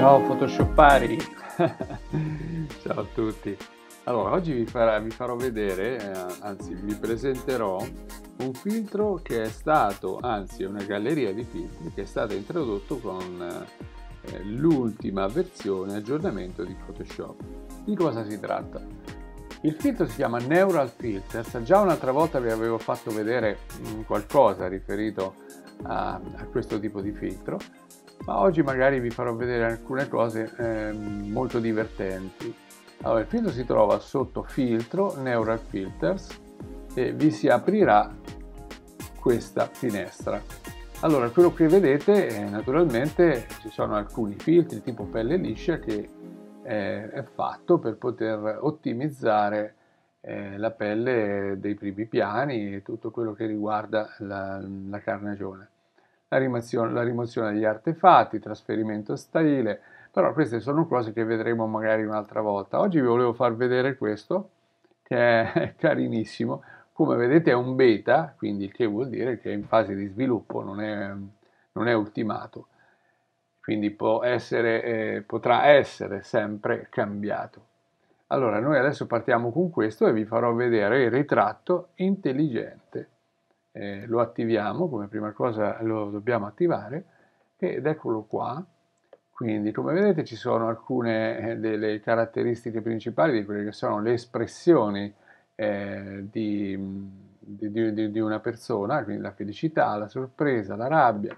Ciao Photoshoppari! Ciao a tutti! Allora, oggi vi, farà, vi farò vedere, eh, anzi vi presenterò un filtro che è stato, anzi una galleria di filtri che è stata introdotto con eh, l'ultima versione aggiornamento di Photoshop. Di cosa si tratta? Il filtro si chiama Neural Filters, già un'altra volta vi avevo fatto vedere mh, mm, qualcosa riferito a, a questo tipo di filtro ma oggi magari vi farò vedere alcune cose eh, molto divertenti. Allora, il filtro si trova sotto filtro, neural filters, e vi si aprirà questa finestra. Allora, quello che vedete, eh, naturalmente ci sono alcuni filtri tipo pelle liscia che eh, è fatto per poter ottimizzare eh, la pelle dei primi piani e tutto quello che riguarda la, la carnagione la rimozione, la rimozione degli artefatti, trasferimento stile, però queste sono cose che vedremo magari un'altra volta. Oggi vi volevo far vedere questo, che è carinissimo, come vedete è un beta, quindi il che vuol dire che è in fase di sviluppo, non è, non è ultimato, quindi essere, eh, potrà essere sempre cambiato. Allora, noi adesso partiamo con questo e vi farò vedere il ritratto intelligente eh, lo attiviamo, come prima cosa lo dobbiamo attivare ed eccolo qua. Quindi come vedete ci sono alcune eh, delle caratteristiche principali di quelle che sono le espressioni eh, di, di, di, di, una persona, quindi la felicità, la sorpresa, la rabbia,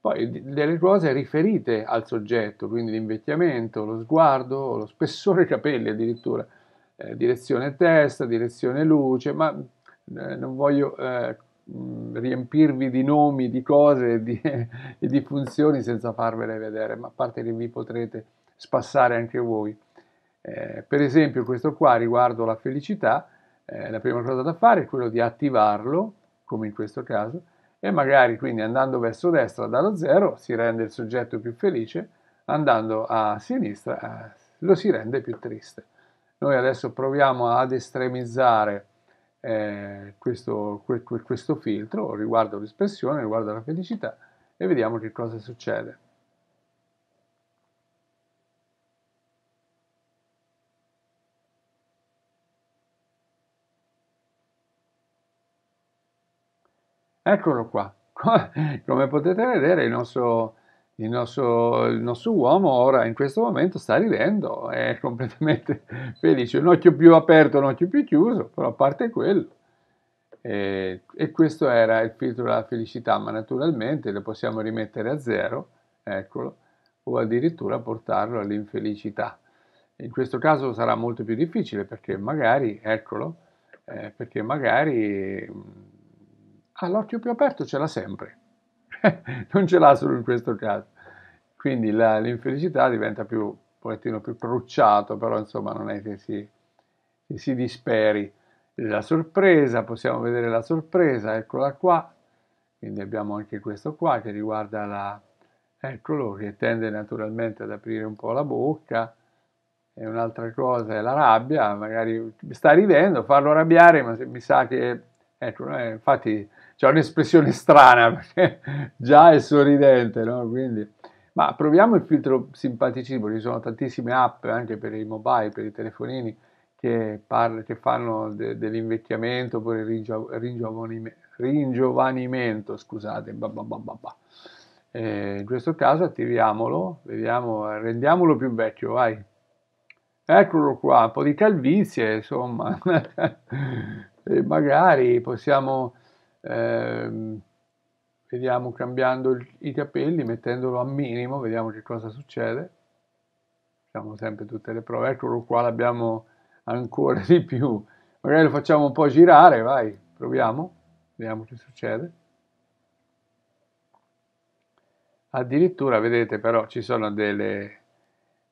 poi delle cose riferite al soggetto, quindi l'invecchiamento, lo sguardo, lo spessore dei capelli addirittura, eh, direzione testa, direzione luce, ma eh, non voglio eh, mm, riempirvi di nomi, di cose e di, e di funzioni senza farvele vedere, ma a parte che vi potrete spassare anche voi. Eh, per esempio questo qua riguardo la felicità, eh, la prima cosa da fare è quello di attivarlo, come in questo caso, e magari quindi andando verso destra dallo zero si rende il soggetto più felice, andando a sinistra eh, lo si rende più triste. Noi adesso proviamo ad estremizzare eh, questo, que, questo filtro riguardo l'espressione, riguardo la felicità e vediamo che cosa succede. Eccolo qua. Come potete vedere il nostro il nostro, il nostro, uomo ora in questo momento sta ridendo, è completamente felice, un occhio più aperto, un occhio più chiuso, però a parte quello. E, e questo era il filtro della felicità, ma naturalmente lo possiamo rimettere a zero, eccolo, o addirittura portarlo all'infelicità. In questo caso sarà molto più difficile perché magari, eccolo, eh, perché magari mm, ha l'occhio più aperto, ce l'ha sempre non ce l'ha solo in questo caso. Quindi la, l'infelicità diventa più, un pochettino più crucciato, però insomma non è che si, che si disperi. La sorpresa, possiamo vedere la sorpresa, eccola qua, quindi abbiamo anche questo qua che riguarda la, eccolo, che tende naturalmente ad aprire un po' la bocca, e un'altra cosa è la rabbia, magari sta ridendo, farlo arrabbiare, ma mi sa che Ecco, eh, infatti c'è un'espressione strana perché già è sorridente, no? Quindi, ma proviamo il filtro simpaticismo, ci sono tantissime app anche per i mobile, per i telefonini che, parla, che fanno de, dell'invecchiamento oppure ringiovanimento, ringiovanimento scusate, bah bah bah eh, in questo caso attiviamolo, vediamo, rendiamolo più vecchio, vai. Eccolo qua, un po' di calvizie, insomma. Eh, magari possiamo, eh, vediamo, cambiando i capelli, mettendolo a minimo, vediamo che cosa succede. Facciamo sempre tutte le prove, eccolo qua, l'abbiamo ancora di più. Magari lo facciamo un po' girare, vai, proviamo, vediamo che succede. Addirittura, vedete, però ci sono delle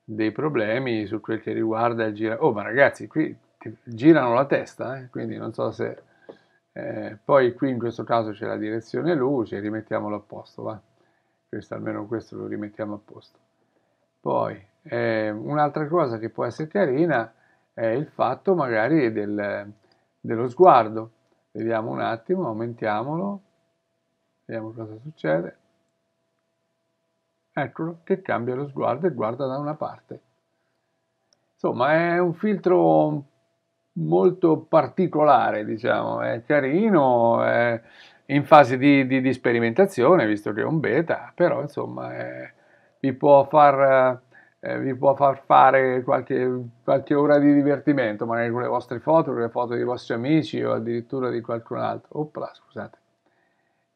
dei problemi su quel che riguarda il girare. Oh, ma ragazzi, qui che girano la testa, eh? quindi non so se... Eh, poi qui in questo caso c'è la direzione luce, rimettiamolo a posto, va? Questo, almeno questo lo rimettiamo a posto. Poi, eh, un'altra cosa che può essere carina è il fatto magari del, dello sguardo. Vediamo un attimo, aumentiamolo, vediamo cosa succede. Eccolo, che cambia lo sguardo e guarda da una parte. Insomma, è un filtro molto particolare, diciamo, è carino, è in fase di, di, di sperimentazione, visto che è un beta, però insomma è, vi, può far, eh, vi, può far, fare qualche, qualche, ora di divertimento, magari con le vostre foto, con le foto dei vostri amici o addirittura di qualcun altro. Oppla, scusate.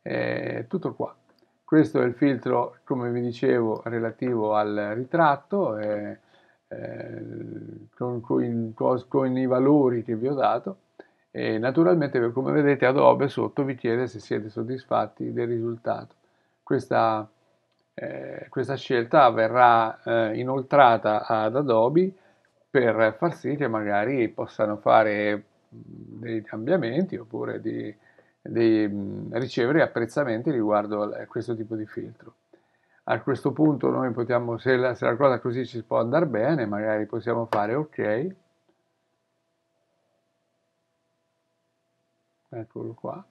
È tutto qua. Questo è il filtro, come vi dicevo, relativo al ritratto. Eh, eh, con, con, con, i valori che vi ho dato e naturalmente come vedete Adobe sotto vi chiede se siete soddisfatti del risultato. Questa, eh, questa scelta verrà eh, inoltrata ad Adobe per far sì che magari possano fare dei cambiamenti oppure di, di ricevere apprezzamenti riguardo a questo tipo di filtro a questo punto noi possiamo, se la, se la cosa così ci può andare bene, magari possiamo fare ok. Eccolo qua.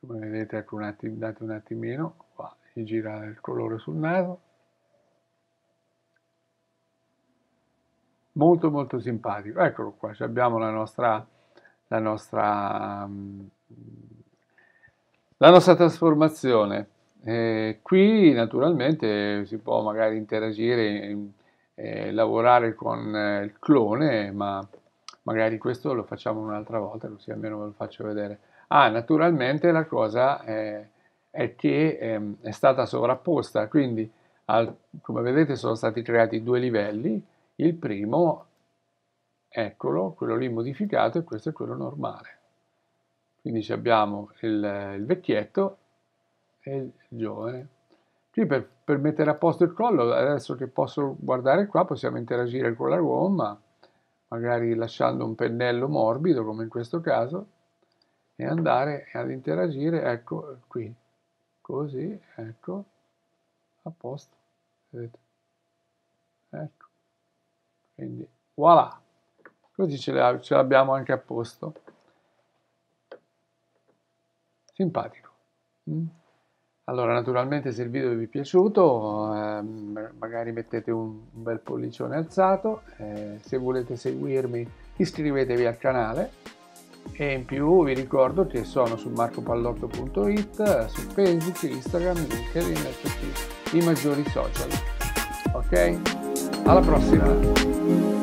Come vedete, ecco un attimo, date un attimino, qua si gira il colore sul naso. Molto molto simpatico. Eccolo qua, abbiamo la nostra... La nostra um, la nostra trasformazione. Eh, qui naturalmente si può magari interagire, eh, lavorare con eh, il clone, ma magari questo lo facciamo un'altra volta, così almeno ve lo faccio vedere. Ah, naturalmente la cosa è, è che ehm, è stata sovrapposta, quindi al, come vedete sono stati creati due livelli, il primo, eccolo, quello lì modificato e questo è quello normale. Quindi abbiamo il, il vecchietto e il giovane. Qui per, per, mettere a posto il collo, adesso che posso guardare qua, possiamo interagire con la gomma, magari lasciando un pennello morbido, come in questo caso, e andare ad interagire, ecco, qui, così, ecco, a posto, vedete? Ecco, quindi, voilà, così ce l'abbiamo anche a posto simpatico. Mm. Allora, naturalmente se il video vi è piaciuto, ehm, magari mettete un, bel pollicione alzato, eh, se volete seguirmi iscrivetevi al canale e in più vi ricordo che sono su marcopallotto.it, su Facebook, Instagram, LinkedIn e tutti i maggiori social. Ok? Alla prossima!